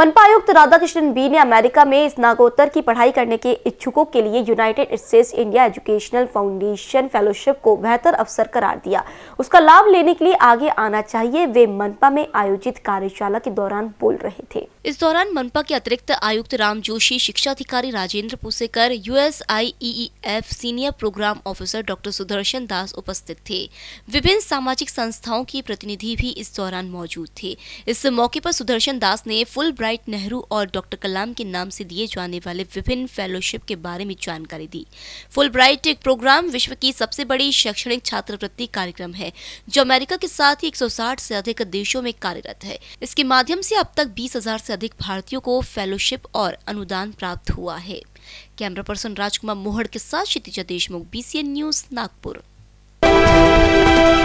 मनपा आयुक्त राधा कृष्ण बी ने अमेरिका में स्नाकोत्तर की पढ़ाई करने के इच्छुकों के लिए United States India educational foundation fellowship को बेहतर अवसर करार दिया उसका लाभ लेने के लिए आगे आना चाहिए वे मनपा में आयोजित कार्यशाला के दौरान बोल रहे थे इस दौरान मनपा के अतिरिक्त आयुक्त राम जोशी शिक्षा अधिकारी Rajendra Pusekar S senior programme officer doctor Sudarshan Das उपस्थित थे विभिन्न सामाजिक संस्थाओं के प्रतिनिधि भी इस दौरान मौजूद थे इस मौके पर सुदर्शन दास ने फुल राइट नेहरू और डॉक्टर कलाम के नाम से दिए जाने वाले विभिन्न फेलोशिप के बारे में जानकारी दी फुल ब्राइट एक प्रोग्राम विश्व की सबसे बड़ी शैक्षणिक छात्रवृत्ति कार्यक्रम है जो अमेरिका के साथ ही 160 से अधिक देशों में कार्यरत है इसके माध्यम से अब तक 20,000 से अधिक भारतीयों को फेलोशिप और अनुदान प्राप्त हुआ है कैमरा पर्सन राजकुमार मोहड़ के साथ क्षितिजा देशमुख बी न्यूज नागपुर